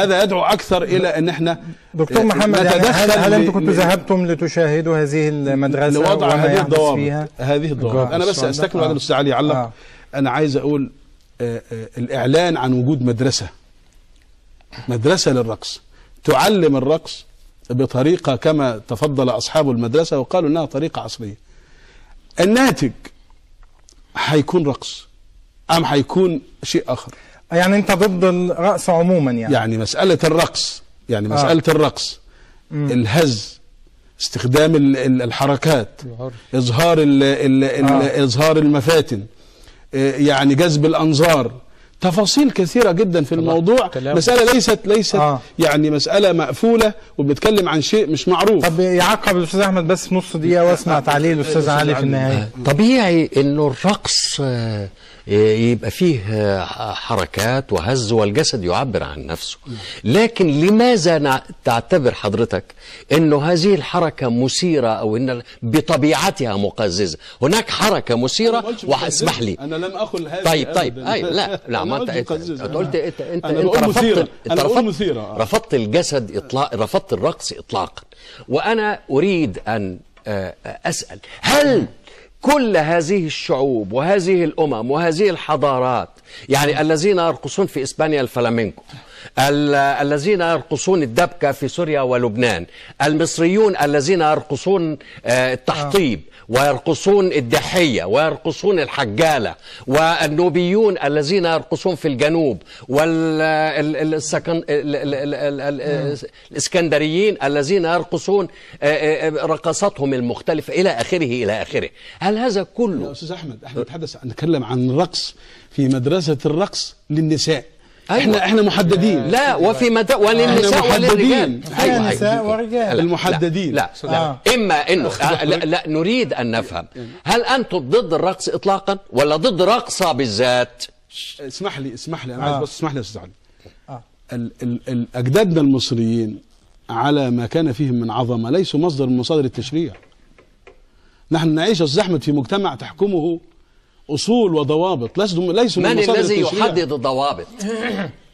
هذا يدعو اكثر الى ان احنا دكتور آه، محمد يعني هل, هل انتم كنتم ذهبتم لتشاهدوا هذه المدرسه لوضع هذه الضوابط هذه الضوابط انا بس استكمل على آه. الاستاذ علي يعلق آه. انا عايز اقول آه آه الاعلان عن وجود مدرسه مدرسه للرقص تعلم الرقص بطريقه كما تفضل اصحاب المدرسه وقالوا انها طريقه عصريه الناتج هيكون رقص ام هيكون شيء اخر يعني انت ضد الرقص عموما يعني يعني مساله الرقص يعني مساله آه. الرقص مم. الهز استخدام الحركات اظهار الـ الـ آه. اظهار المفاتن آه، يعني جذب الانظار تفاصيل كثيره جدا في الموضوع كلام. مساله ليست ليست آه. يعني مساله مقفوله وبنتكلم عن شيء مش معروف طب يعقب الاستاذ احمد بس نص دقيقه واسمع تعليق الاستاذ علي في النهايه طبيعي انه الرقص آه آه، يبقى فيه آه، حركات وهز والجسد يعبر عن نفسه لكن لماذا تعتبر حضرتك انه هذه الحركه مثيره او ان بطبيعتها مقززه هناك حركه مثيره واسمح لي انا لم اقل هذا طيب طيب أي أيوة، لا لا ما انت انت قلت انت انت, انت رفضت انت رفضت, رفضت الجسد اطلاق رفضت الرقص اطلاقا وانا اريد ان آه، اسال هل كل هذه الشعوب وهذه الأمم وهذه الحضارات يعني الذين يرقصون في إسبانيا الفلامينكو الذين يرقصون الدبكة في سوريا ولبنان المصريون الذين يرقصون آه، التحطيب آه. ويرقصون الدحية ويرقصون الحجالة والنوبيون الذين يرقصون في الجنوب والإسكندريين الذين يرقصون آه، رقصاتهم المختلفة إلى آخره إلى آخره هل هذا كله أستاذ أحمد أحمد نتحدث نتكلم عن الرقص في مدرسة الرقص للنساء أيوة. احنا احنا محددين لا وفي مدى وللنساء وللرجال في نساء ورجال المحددين لا, لا. لا. اما انه لا, لا نريد ان نفهم هل انتم ضد الرقص اطلاقا ولا ضد رقصه بالذات اسمح لي اسمح لي انا آه. عايز بس اسمح لي يا استاذ علي آه. اجدادنا المصريين على ما كان فيهم من عظمه ليسوا مصدر من مصادر التشريع نحن نعيش يا استاذ احمد في مجتمع تحكمه اصول وضوابط ليسوا ليسوا من الذي يحدد الضوابط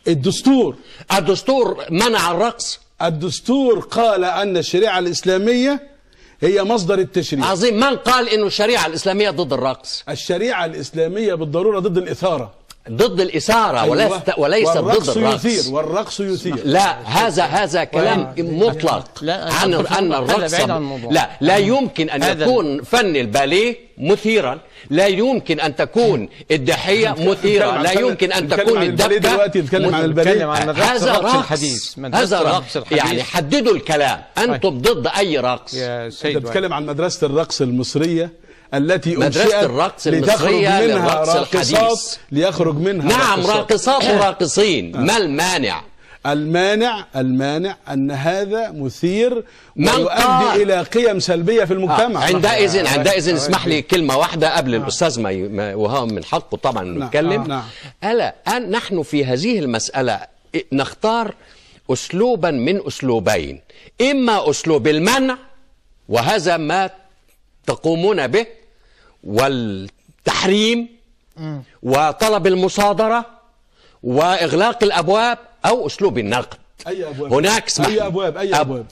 الدستور الدستور منع الرقص الدستور قال ان الشريعه الاسلاميه هي مصدر التشريع عظيم من قال انه الشريعه الاسلاميه ضد الرقص الشريعه الاسلاميه بالضروره ضد الاثاره ضد الإثارة أيوة. ولست وليس ضد الرقص يثير والرقص يثير لا هذا هذا كلام مطلق لا عن أن الرقص لا لا يمكن أن يكون فن الباليه مثيرا لا يمكن أن تكون الدحية مثيرة لا يمكن أن تكون الدبكة دلوقتي نتكلم عن الباليه هذا رقص هذا رقص يعني حددوا الكلام أنتم طيب. ضد أي رقص يا سيد تتكلم عن مدرسة الرقص المصرية التي مدرسة الرقص المصرية منها للرقص الحديث ليخرج منها نعم راقصات وراقصين آه. ما المانع المانع المانع ان هذا مثير ويؤدي الى قيم سلبيه في المجتمع آه. عندئذ آه، عندئذ آه، اسمح لي كلمه واحده قبل آه الاستاذ ما وهو من حقه طبعا انه نعم، يتكلم نعم. الا أن نحن في هذه المساله نختار اسلوبا من اسلوبين اما اسلوب المنع وهذا ما تقومون به والتحريم وطلب المصادرة وإغلاق الأبواب أو أسلوب النقد أي أبواب هناك اسمح أي أبواب أي أبواب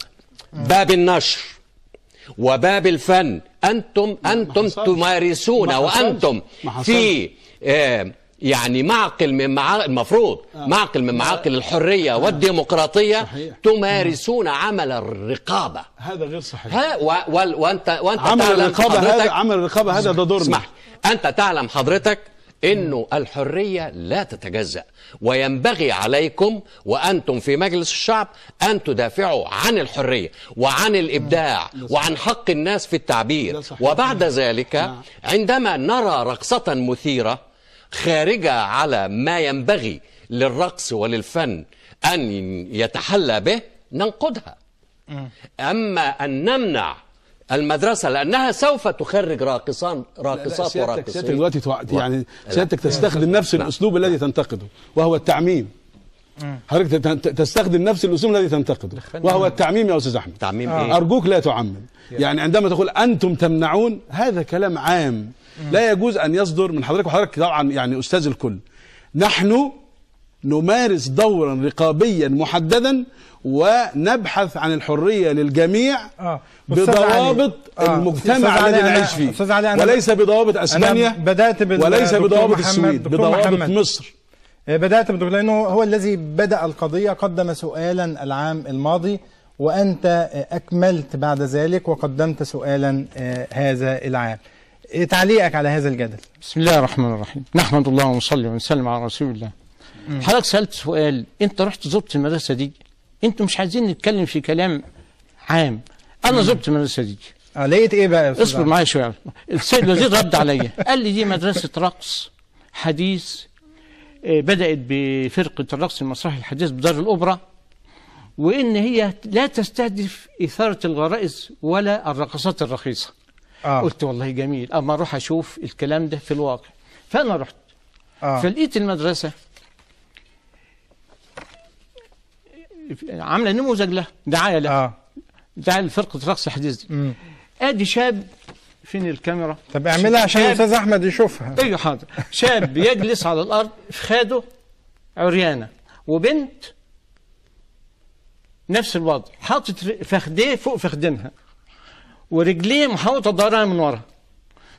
باب النشر وباب الفن أنتم أنتم تمارسون وأنتم في آه، يعني معقل من معاقل المفروض آه. معقل من معاقل الحرية آه. والديمقراطية صحيح. تمارسون آه. عمل الرقابة هذا غير صحيح ها و و وانت وانت عمل تعلم الرقابة هذا عمل الرقابة هذا ده دورنا اسمح انت تعلم حضرتك انه الحريه لا تتجزا وينبغي عليكم وانتم في مجلس الشعب ان تدافعوا عن الحريه وعن الابداع وعن حق الناس في التعبير وبعد ذلك نعم. عندما نرى رقصه مثيره خارجة على ما ينبغي للرقص وللفن أن يتحلى به ننقدها أما أن نمنع المدرسه لانها سوف تخرج راقصان راقصات وراقصين سيادتك دلوقتي يعني سيادتك تستخدم نفس الاسلوب الذي تنتقده وهو التعميم حضرتك تستخدم نفس الاسلوب الذي تنتقده وهو التعميم يا استاذ احمد تعميم آه. ايه ارجوك لا تعمم يعني عندما تقول انتم تمنعون هذا كلام عام لا يجوز ان يصدر من حضرتك وحضرتك طبعا يعني استاذ الكل نحن نمارس دورا رقابيا محددا ونبحث عن الحريه للجميع آه. بضوابط آه. المجتمع الذي نعيش فيه وليس بضوابط اسبانيا بدأت وليس بضوابط السويد بضوابط مصر آه، بدأت بدكتور لأنه هو الذي بدأ القضية قدم سؤالا العام الماضي وأنت آه، أكملت بعد ذلك وقدمت سؤالا آه، هذا العام تعليقك على هذا الجدل بسم الله الرحمن الرحيم نحمد الله ونصلي ونسلم على رسول الله حضرتك سألت سؤال أنت رحت زرت المدرسة دي أنتم مش عايزين نتكلم في كلام عام أنا زرت المدرسة دي لقيت ايه بقى اصبر معايا شويه السيد الوزير رد عليا قال لي دي مدرسه رقص حديث آه، بدأت بفرقة الرقص المسرحي الحديث بدار الأوبرا وإن هي لا تستهدف إثارة الغرائز ولا الرقصات الرخيصة آه. قلت والله جميل أما أروح أشوف الكلام ده في الواقع فأنا رحت آه. فلقيت المدرسة عاملة نموذج له دعاية له آه. دعاية لفرقة رقص الحديث دي. ادي شاب فين الكاميرا طب اعملها عشان الاستاذ احمد يشوفها ايوه حاضر شاب يجلس على الارض في خاده عريانه وبنت نفس الوضع حاطط فخديه فوق فخدينها ورجليه محاوطه ضهرها من ورا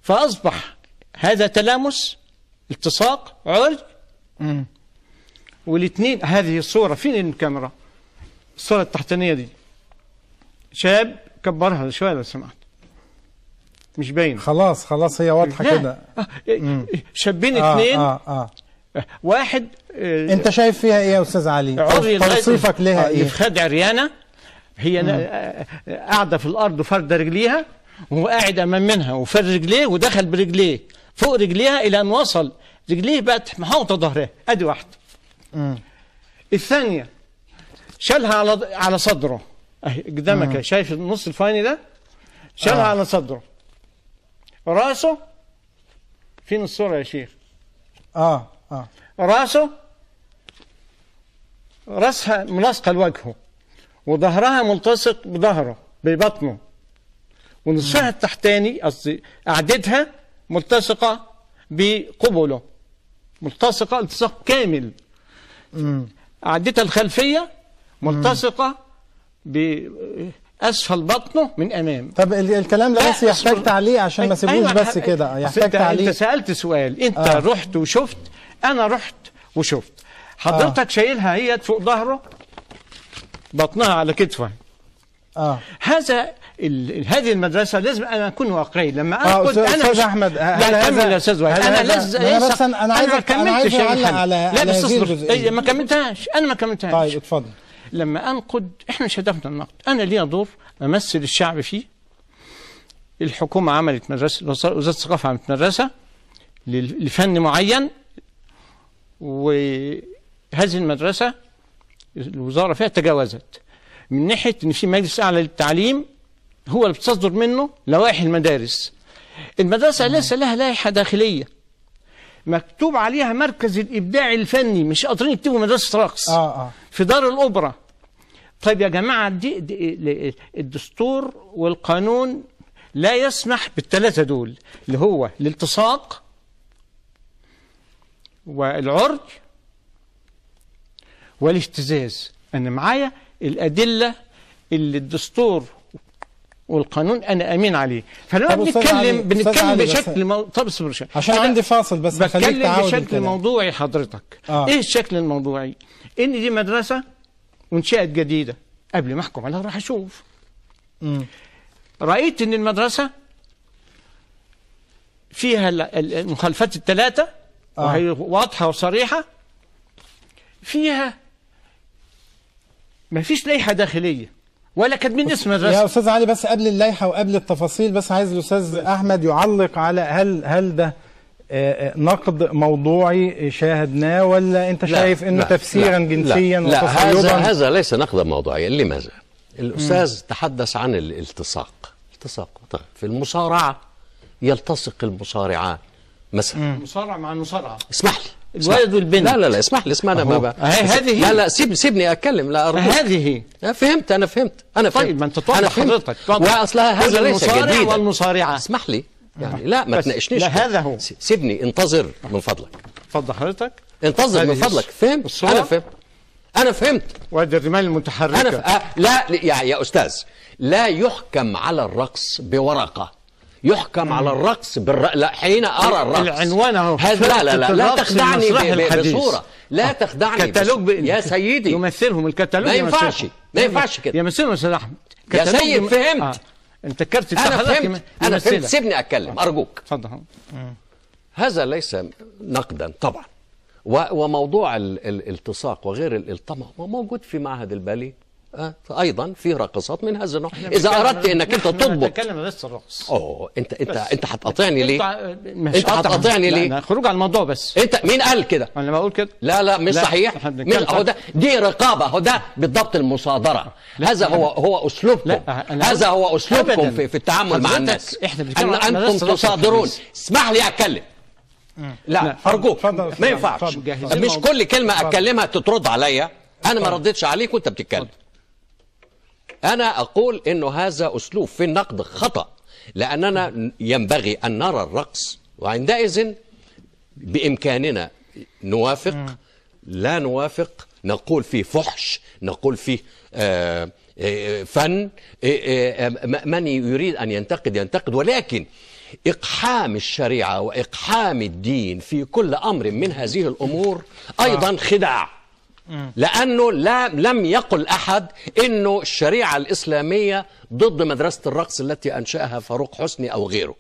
فاصبح هذا تلامس التصاق عرج والاثنين هذه الصوره فين الكاميرا الصوره التحتانيه دي شاب كبرها شويه لو سمحت مش باين خلاص خلاص هي واضحه كده آه، إيه، شابين اثنين آه آه آه. واحد آه انت شايف فيها ايه يا استاذ علي عري توصيفك لها آه، ايه خد عريانه هي آه، قاعده في الارض فرد رجليها وهو قاعد امام منها وفر رجليه ودخل برجليه فوق رجليها الى ان وصل رجليه بقت محوطه ظهرها ادي واحده الثانيه شالها على على صدره اهي قدامك شايف النص الفاني ده شالها آه. على صدره راسه فين الصورة يا شيخ آه آه راسه راسها ملاصقة لوجهه وظهرها ملتصق بظهره ببطنه ونصها التحتاني قصدي قعدتها ملتصقة بقبله ملتصقة التصاق كامل قعدتها الخلفية ملتصقة ب اسفل بطنه من امام طب الكلام ده بس يحتاج تعليق عشان ما سيبوش أيوة بس كده يحتاج تعليق انت سالت سؤال انت آه. رحت وشفت انا رحت وشفت حضرتك آه. شايلها هي فوق ظهره بطنها على كتفه آه. هذا هذه المدرسه لازم انا اكون واقعي لما انا آه انا استاذ احمد لا كمل يا استاذ وائل انا لازم انا بس انا عايز انا كملت على لا بس إيه، ما كملتهاش انا ما كملتهاش طيب اتفضل لما أنقد إحنا مش هدفنا النقد أنا ليا دور أمثل الشعب فيه الحكومة عملت مدرسة وزارة الثقافة عملت مدرسة لفن معين وهذه المدرسة الوزارة فيها تجاوزت من ناحية إن في مجلس أعلى للتعليم هو اللي بتصدر منه لوائح المدارس المدرسة ليس لها لائحة داخلية مكتوب عليها مركز الإبداع الفني مش قادرين يكتبوا مدرسة رقص آه آه. في دار الأوبرا طيب يا جماعة دي, دي الدستور والقانون لا يسمح بالثلاثة دول اللي هو الالتصاق والعرج والاهتزاز أنا معايا الأدلة اللي الدستور والقانون انا امين عليه فلما بنتكلم بنتكلم بشكل مو... طب اصبر عشان عندي فاصل بس بتكلم بشكل موضوعي حضرتك آه. ايه الشكل الموضوعي ان دي مدرسه وانشأت جديدة قبل ما أحكم عليها راح أشوف مم. رأيت إن المدرسة فيها المخالفات الثلاثة آه. وهي واضحة وصريحة فيها ما فيش لائحة داخلية ولا كانت من اسم المدرسه يا استاذ علي بس قبل اللائحه وقبل التفاصيل بس عايز الاستاذ احمد يعلق على هل هل ده آه، آه، نقد موضوعي شاهدناه ولا انت شايف انه تفسيرا لا جنسيا لا لا هذا هذا ليس نقدا موضوعيا لماذا؟ الاستاذ مم. تحدث عن الالتصاق التصاق طيب في المصارعه يلتصق المصارعان مثلا مصارع مع المصارعه اسمح لي الولد والبنت لا لا لا اسمح لي اسمعنا ما بقى هذه لا لا سيب سيبني اتكلم لا هذه فهمت انا فهمت انا فهمت طيب ما انت توضح حضرتك واصلها هذا ليس جديد المصارع والمصارعه اسمح لي يعني نعم. لا ما تناقشنيش لا هذا هو سيبني انتظر من فضلك اتفضل حضرتك انتظر من فضلك فهم انا فهمت انا فهمت وادي الرمال المتحركه انا ف... أه لا يا يا استاذ لا يحكم على الرقص بورقه يحكم مم. على الرقص بالر... لا حين ارى الرقص العنوان اهو هذا لا لا لا, لا تخدعني ب... بصوره لا أه. تخدعني كتالوج ب... يا سيدي يمثلهم الكتالوج ما ينفعش ما ينفعش كده يمثلهم استاذ احمد يا سيد فهمت آه. انت كرت انا فهمت انا فهمت سيبني اتكلم آه. ارجوك اتفضل هذا ليس نقدا طبعا وموضوع الالتصاق وغير هو موجود في معهد البالي أه؟ ايضا في راقصات من هذا النوع اذا اردت انك انت تطبق اتكلم بس الرقص اوه انت انت بس. انت هتقاطعني ليه انت هتقاطعني ليه خروج على الموضوع بس انت مين قال كده انا بقول كده لا لا مش لا. صحيح من هو ده دي رقابه هو ده بالضبط المصادره هذا هو هو اسلوبكم هذا هو اسلوبكم في, في التعامل مع الناس ان انتم تصادرون اسمح لي اتكلم لا, ارجوك ما ينفعش مش كل كلمه اتكلمها تترد عليا انا ما رديتش عليك وانت بتتكلم أنا أقول أنه هذا أسلوب في النقد خطأ لأننا ينبغي أن نرى الرقص وعندئذ بإمكاننا نوافق لا نوافق نقول فيه فحش نقول فيه آه, آه، فن آه، آه، من يريد أن ينتقد ينتقد ولكن إقحام الشريعة وإقحام الدين في كل أمر من هذه الأمور أيضا خداع لأنه لا لم يقل أحد أنه الشريعة الإسلامية ضد مدرسة الرقص التي أنشأها فاروق حسني أو غيره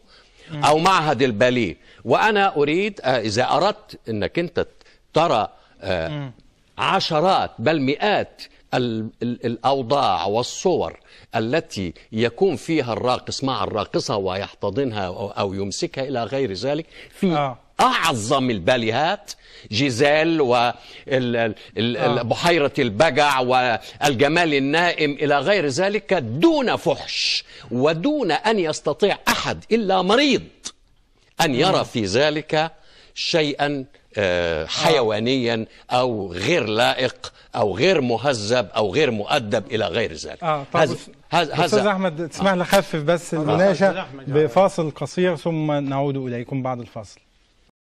أو معهد الباليه وأنا أريد آه، إذا أردت أنك أنت ترى آه، عشرات بل مئات الأوضاع والصور التي يكون فيها الراقص مع الراقصة ويحتضنها أو يمسكها إلى غير ذلك في آه. أعظم الباليهات جزال وبحيرة آه. البجع والجمال النائم إلى غير ذلك دون فحش ودون أن يستطيع أحد إلا مريض أن يرى نعم. في ذلك شيئا آه، آه. حيوانيا او غير لائق او غير مهذب او غير مؤدب الى غير ذلك اه طب هز... استاذ احمد تسمح لي اخفف بس المناقشه بفاصل قصير ثم نعود اليكم بعد الفاصل